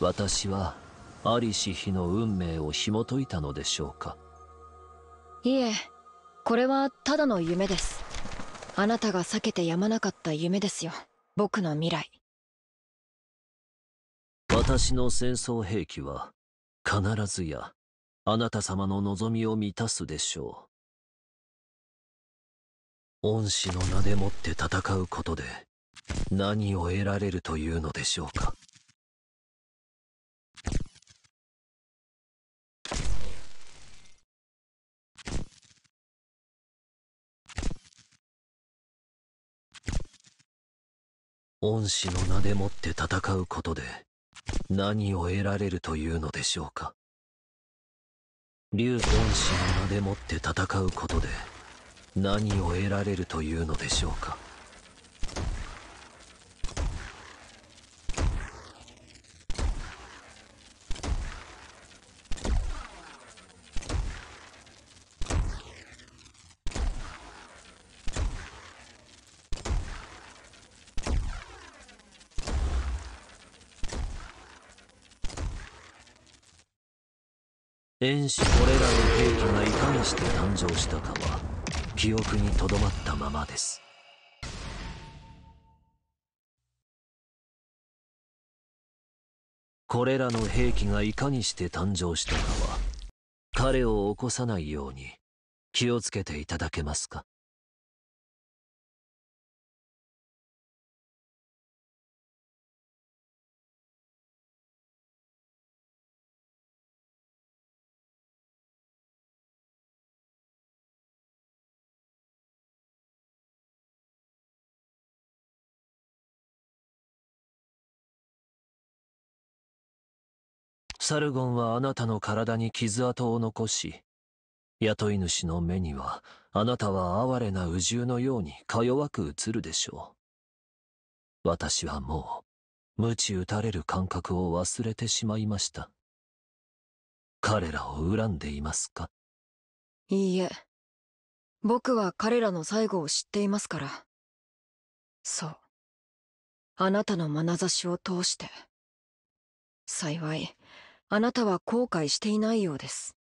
私は在りし日の運命を紐解いたのでしょうかいえこれはただの夢ですあなたが避けてやまなかった夢ですよ僕の未来私の戦争兵器は必ずやあなた様の望みを満たすでしょう恩師の名でもって戦うことで何を得られるというのでしょうか恩師の名でもって戦うことで何を得られるというのでしょうか竜恩師の名でもって戦うことで何を得られるというのでしょうか遠視これらの兵器がいかにして誕生したかは記憶にとどまったままですこれらの兵器がいかにして誕生したかは彼を起こさないように気をつけていただけますかサルゴンはあなたの体に傷跡を残し、雇い主の目には、あなたは哀れな宇獣のようにか弱く映るでしょう。私はもう、鞭打たれる感覚を忘れてしまいました。彼らを恨んでいますかいいえ。僕は彼らの最後を知っていますから。そう。あなたの眼差しを通して。幸い、あなたは後悔していないようです